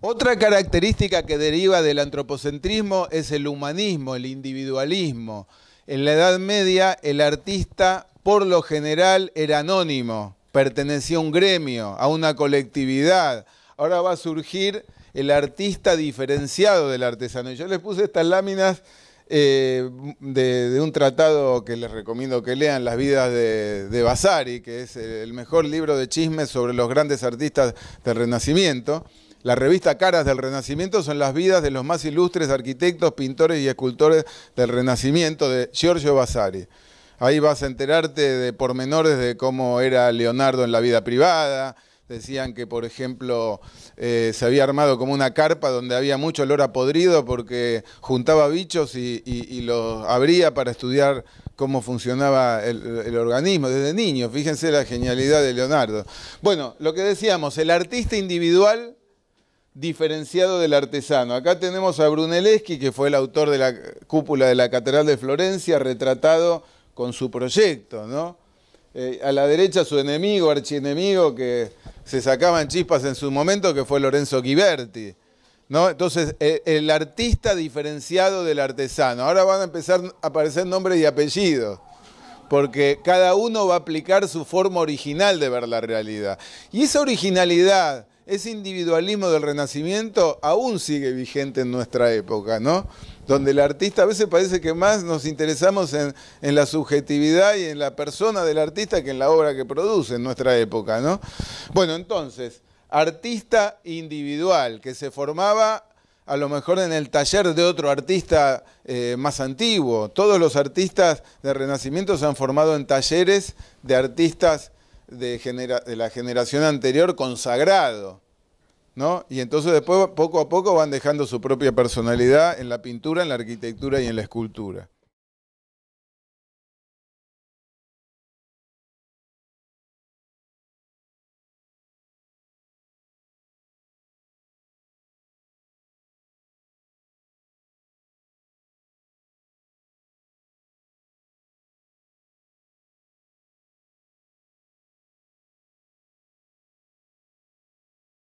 Otra característica que deriva del antropocentrismo es el humanismo, el individualismo. En la Edad Media el artista por lo general era anónimo, pertenecía a un gremio, a una colectividad. Ahora va a surgir el artista diferenciado del artesano. yo les puse estas láminas eh, de, un tratado que les recomiendo que lean, Las vidas de, de Vasari, que es el mejor libro de chismes sobre los grandes artistas del Renacimiento. La revista Caras del Renacimiento son las vidas de los más ilustres arquitectos, pintores y escultores del Renacimiento de Giorgio Vasari. Ahí vas a enterarte de pormenores de cómo era Leonardo en la vida privada. Decían que, por ejemplo, eh, se había armado como una carpa donde había mucho olor a podrido porque juntaba bichos y, los abría para estudiar cómo funcionaba el, el, organismo desde niño. Fíjense la genialidad de Leonardo. Bueno, lo que decíamos, el artista individual diferenciado del artesano. Acá tenemos a Brunelleschi, que fue el autor de la cúpula de la Catedral de Florencia, retratado con su proyecto, ¿no? Eh, a la derecha su enemigo, archienemigo, que se sacaban chispas en su momento, que fue Lorenzo Ghiberti. ¿no? Entonces, eh, el artista diferenciado del artesano. Ahora van a empezar a aparecer nombres y apellidos, porque cada uno va a aplicar su forma original de ver la realidad. Y esa originalidad ese individualismo del renacimiento aún sigue vigente en nuestra época, ¿no? Donde el artista a veces parece que más nos interesamos en, la subjetividad y en la persona del artista que en la obra que produce en nuestra época, ¿no? Bueno, entonces, artista individual que se formaba a lo mejor en el taller de otro artista eh, más antiguo. Todos los artistas del Renacimiento se han formado en talleres de artistas de, la generación anterior consagrado. ¿No? Y entonces después, poco a poco, van dejando su propia personalidad en la pintura, en la arquitectura y en la escultura.